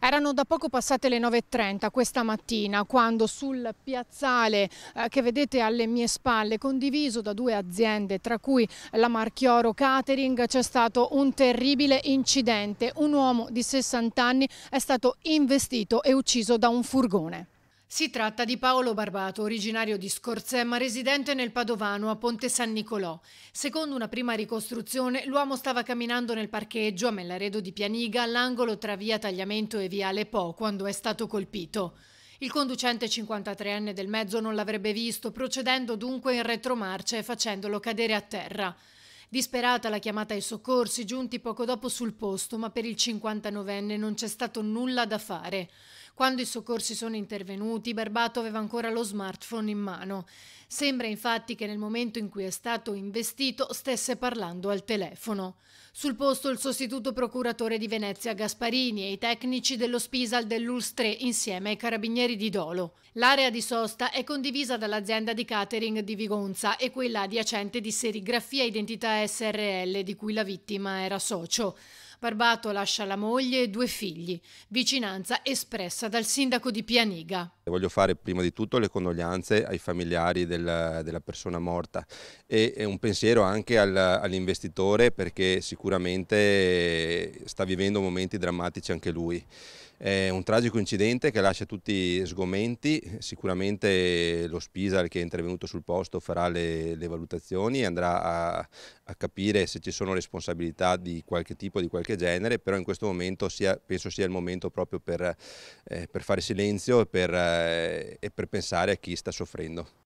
Erano da poco passate le 9.30 questa mattina quando sul piazzale eh, che vedete alle mie spalle, condiviso da due aziende tra cui la Marchioro Catering, c'è stato un terribile incidente. Un uomo di 60 anni è stato investito e ucciso da un furgone. Si tratta di Paolo Barbato, originario di Scorzè ma residente nel Padovano a Ponte San Nicolò. Secondo una prima ricostruzione, l'uomo stava camminando nel parcheggio a Mellaredo di Pianiga all'angolo tra via Tagliamento e via Po quando è stato colpito. Il conducente 53enne del mezzo non l'avrebbe visto, procedendo dunque in retromarcia e facendolo cadere a terra. Disperata la chiamata ai soccorsi, giunti poco dopo sul posto, ma per il 59enne non c'è stato nulla da fare. Quando i soccorsi sono intervenuti, Barbato aveva ancora lo smartphone in mano. Sembra infatti che nel momento in cui è stato investito stesse parlando al telefono. Sul posto il sostituto procuratore di Venezia Gasparini e i tecnici dello Spisal dell'Uls 3 insieme ai carabinieri di Dolo. L'area di sosta è condivisa dall'azienda di catering di Vigonza e quella adiacente di serigrafia Identità SRL di cui la vittima era socio. Barbato lascia la moglie e due figli, vicinanza espressa dal sindaco di Pianiga. Voglio fare prima di tutto le condoglianze ai familiari della, della persona morta e, e, un pensiero anche al, all'investitore perché sicuramente sta vivendo momenti drammatici anche lui. È un tragico incidente che lascia tutti sgomenti, sicuramente lo Spisal che è intervenuto sul posto farà le, le valutazioni e andrà a, a capire se ci sono responsabilità di qualche tipo, di qualche genere, però in questo momento sia, penso sia il momento proprio per, eh, per fare silenzio e per, eh, e per pensare a chi sta soffrendo.